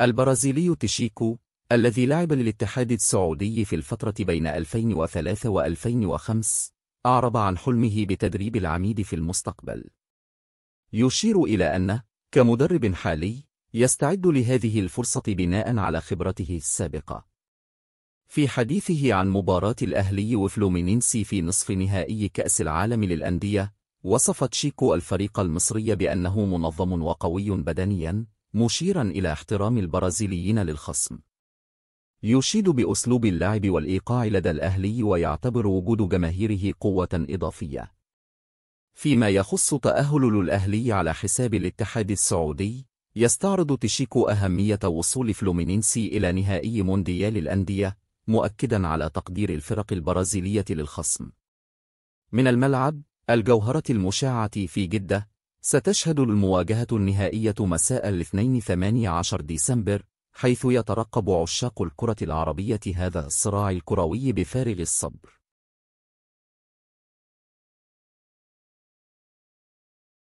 البرازيلي تشيكو الذي لعب للاتحاد السعودي في الفترة بين 2003 و 2005 أعرب عن حلمه بتدريب العميد في المستقبل يشير إلى أنه كمدرب حالي يستعد لهذه الفرصة بناء على خبرته السابقة في حديثه عن مباراة الأهلي وفلومينينسي في نصف نهائي كأس العالم للأندية وصف تشيكو الفريق المصري بأنه منظم وقوي بدنياً مشيرا إلى احترام البرازيليين للخصم يشيد بأسلوب اللعب والإيقاع لدى الأهلي ويعتبر وجود جماهيره قوة إضافية فيما يخص تأهل الأهلي على حساب الاتحاد السعودي يستعرض تشيكو أهمية وصول فلومينينسي إلى نهائي مونديال الأندية مؤكدا على تقدير الفرق البرازيلية للخصم من الملعب الجوهرة المشاعة في جدة ستشهد المواجهة النهائية مساء الاثنين 18 ديسمبر حيث يترقب عشاق الكرة العربية هذا الصراع الكروي بفارغ الصبر